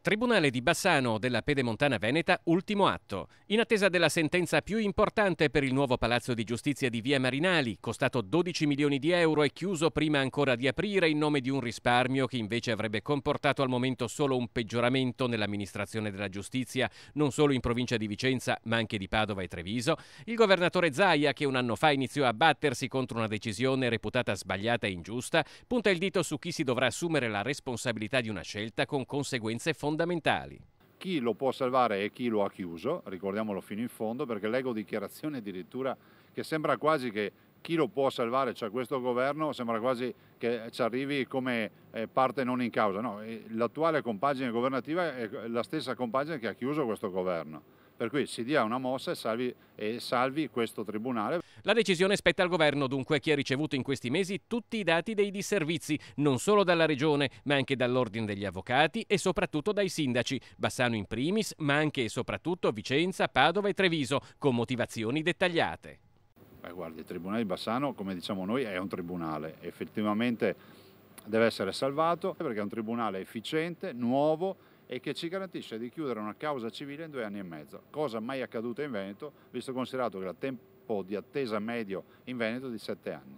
Tribunale di Bassano della Pedemontana Veneta, ultimo atto. In attesa della sentenza più importante per il nuovo Palazzo di Giustizia di Via Marinali, costato 12 milioni di euro e chiuso prima ancora di aprire in nome di un risparmio che invece avrebbe comportato al momento solo un peggioramento nell'amministrazione della giustizia, non solo in provincia di Vicenza, ma anche di Padova e Treviso, il governatore Zaia, che un anno fa iniziò a battersi contro una decisione reputata sbagliata e ingiusta, punta il dito su chi si dovrà assumere la responsabilità di una scelta con conseguenze fondamentali fondamentali. Chi lo può salvare e chi lo ha chiuso, ricordiamolo fino in fondo, perché leggo dichiarazioni addirittura che sembra quasi che chi lo può salvare, cioè questo governo, sembra quasi che ci arrivi come eh, parte non in causa. No, eh, l'attuale compagine governativa è la stessa compagine che ha chiuso questo governo per cui si dia una mossa e salvi, e salvi, questo Tribunale. La decisione spetta al Governo, dunque, che ha ricevuto in questi mesi tutti i dati dei disservizi, non solo dalla Regione, ma anche dall'Ordine degli Avvocati e soprattutto dai sindaci, Bassano in primis, ma anche e soprattutto Vicenza, Padova e Treviso, con motivazioni dettagliate. Beh, guardi, il Tribunale di Bassano, come diciamo noi, è un tribunale, effettivamente deve essere salvato perché è un tribunale efficiente, nuovo, e che ci garantisce di chiudere una causa civile in due anni e mezzo, cosa mai accaduta in Veneto, visto considerato che il tempo di attesa medio in Veneto è di sette anni.